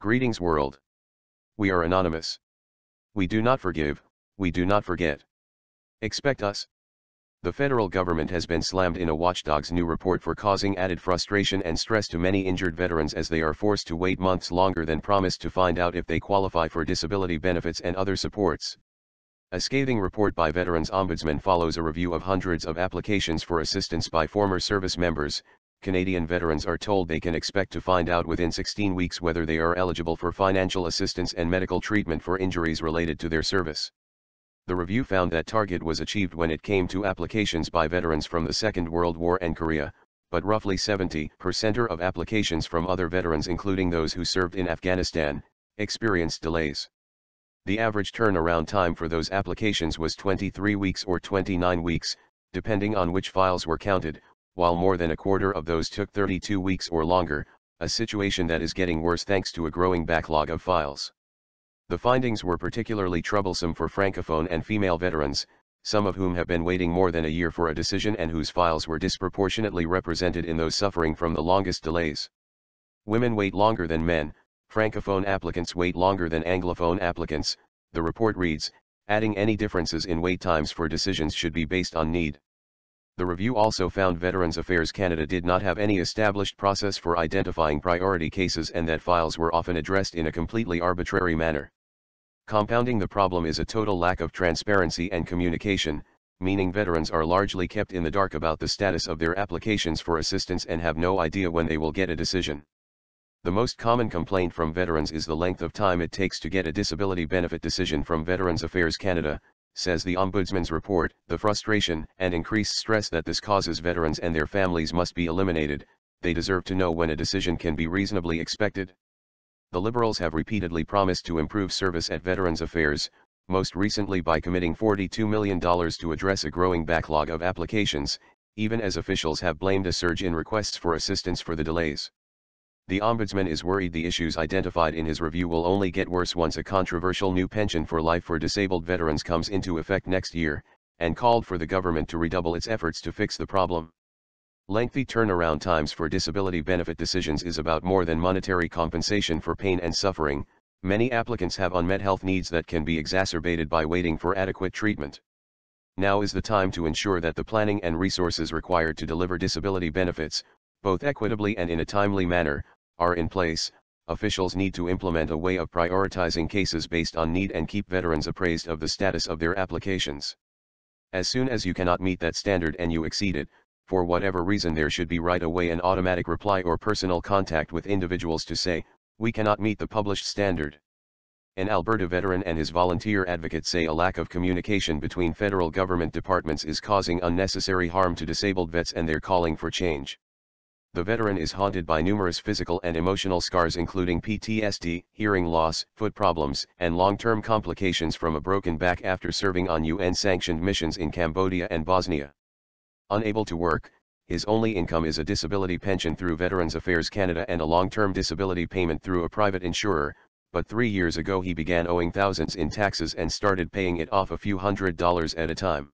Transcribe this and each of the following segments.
Greetings world. We are anonymous. We do not forgive, we do not forget. Expect us. The federal government has been slammed in a watchdog's new report for causing added frustration and stress to many injured veterans as they are forced to wait months longer than promised to find out if they qualify for disability benefits and other supports. A scathing report by Veterans Ombudsman follows a review of hundreds of applications for assistance by former service members, Canadian veterans are told they can expect to find out within 16 weeks whether they are eligible for financial assistance and medical treatment for injuries related to their service. The review found that target was achieved when it came to applications by veterans from the Second World War and Korea, but roughly 70% of applications from other veterans including those who served in Afghanistan, experienced delays. The average turnaround time for those applications was 23 weeks or 29 weeks, depending on which files were counted, while more than a quarter of those took 32 weeks or longer, a situation that is getting worse thanks to a growing backlog of files. The findings were particularly troublesome for Francophone and female veterans, some of whom have been waiting more than a year for a decision and whose files were disproportionately represented in those suffering from the longest delays. Women wait longer than men, Francophone applicants wait longer than Anglophone applicants, the report reads, adding any differences in wait times for decisions should be based on need. The review also found Veterans Affairs Canada did not have any established process for identifying priority cases and that files were often addressed in a completely arbitrary manner. Compounding the problem is a total lack of transparency and communication, meaning veterans are largely kept in the dark about the status of their applications for assistance and have no idea when they will get a decision. The most common complaint from veterans is the length of time it takes to get a disability benefit decision from Veterans Affairs Canada, says the Ombudsman's report, the frustration and increased stress that this causes veterans and their families must be eliminated, they deserve to know when a decision can be reasonably expected. The Liberals have repeatedly promised to improve service at Veterans Affairs, most recently by committing $42 million to address a growing backlog of applications, even as officials have blamed a surge in requests for assistance for the delays. The Ombudsman is worried the issues identified in his review will only get worse once a controversial new pension for life for disabled veterans comes into effect next year, and called for the government to redouble its efforts to fix the problem. Lengthy turnaround times for disability benefit decisions is about more than monetary compensation for pain and suffering, many applicants have unmet health needs that can be exacerbated by waiting for adequate treatment. Now is the time to ensure that the planning and resources required to deliver disability benefits, both equitably and in a timely manner, are in place, officials need to implement a way of prioritizing cases based on need and keep veterans appraised of the status of their applications. As soon as you cannot meet that standard and you exceed it, for whatever reason there should be right away an automatic reply or personal contact with individuals to say, we cannot meet the published standard. An Alberta veteran and his volunteer advocate say a lack of communication between federal government departments is causing unnecessary harm to disabled vets and they're calling for change. The veteran is haunted by numerous physical and emotional scars including PTSD, hearing loss, foot problems, and long-term complications from a broken back after serving on UN-sanctioned missions in Cambodia and Bosnia. Unable to work, his only income is a disability pension through Veterans Affairs Canada and a long-term disability payment through a private insurer, but three years ago he began owing thousands in taxes and started paying it off a few hundred dollars at a time.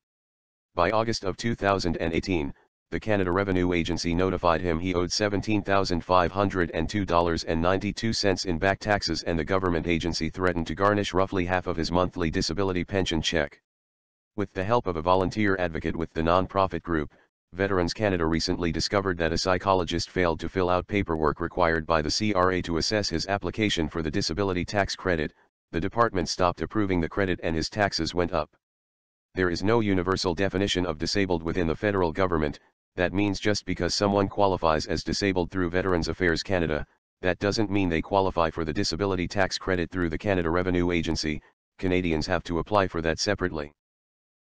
By August of 2018, the Canada Revenue Agency notified him he owed $17,502.92 in back taxes and the government agency threatened to garnish roughly half of his monthly disability pension check. With the help of a volunteer advocate with the nonprofit group, Veterans Canada recently discovered that a psychologist failed to fill out paperwork required by the CRA to assess his application for the disability tax credit, the department stopped approving the credit and his taxes went up. There is no universal definition of disabled within the federal government, that means just because someone qualifies as disabled through Veterans Affairs Canada, that doesn't mean they qualify for the disability tax credit through the Canada Revenue Agency, Canadians have to apply for that separately.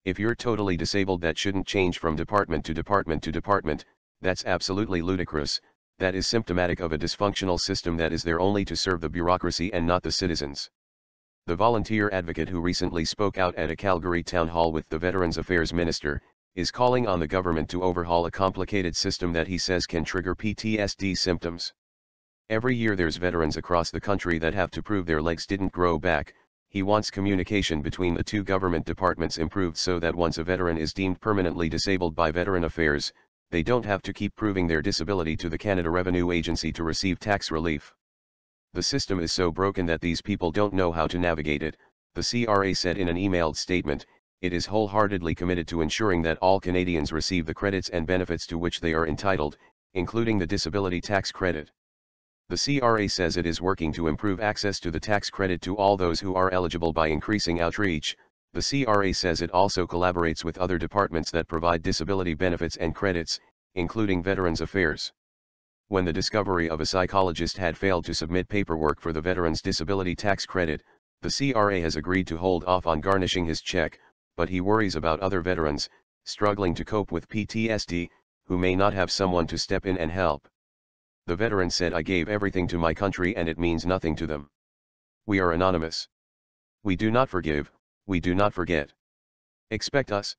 If you're totally disabled that shouldn't change from department to department to department, that's absolutely ludicrous, that is symptomatic of a dysfunctional system that is there only to serve the bureaucracy and not the citizens. The volunteer advocate who recently spoke out at a Calgary town hall with the Veterans Affairs Minister, is calling on the government to overhaul a complicated system that he says can trigger PTSD symptoms. Every year there's veterans across the country that have to prove their legs didn't grow back, he wants communication between the two government departments improved so that once a veteran is deemed permanently disabled by Veteran Affairs, they don't have to keep proving their disability to the Canada Revenue Agency to receive tax relief. The system is so broken that these people don't know how to navigate it, the CRA said in an emailed statement, it is wholeheartedly committed to ensuring that all Canadians receive the credits and benefits to which they are entitled, including the disability tax credit. The CRA says it is working to improve access to the tax credit to all those who are eligible by increasing outreach. The CRA says it also collaborates with other departments that provide disability benefits and credits, including Veterans Affairs. When the discovery of a psychologist had failed to submit paperwork for the Veterans Disability Tax Credit, the CRA has agreed to hold off on garnishing his check but he worries about other veterans, struggling to cope with PTSD, who may not have someone to step in and help. The veteran said I gave everything to my country and it means nothing to them. We are anonymous. We do not forgive, we do not forget. Expect us.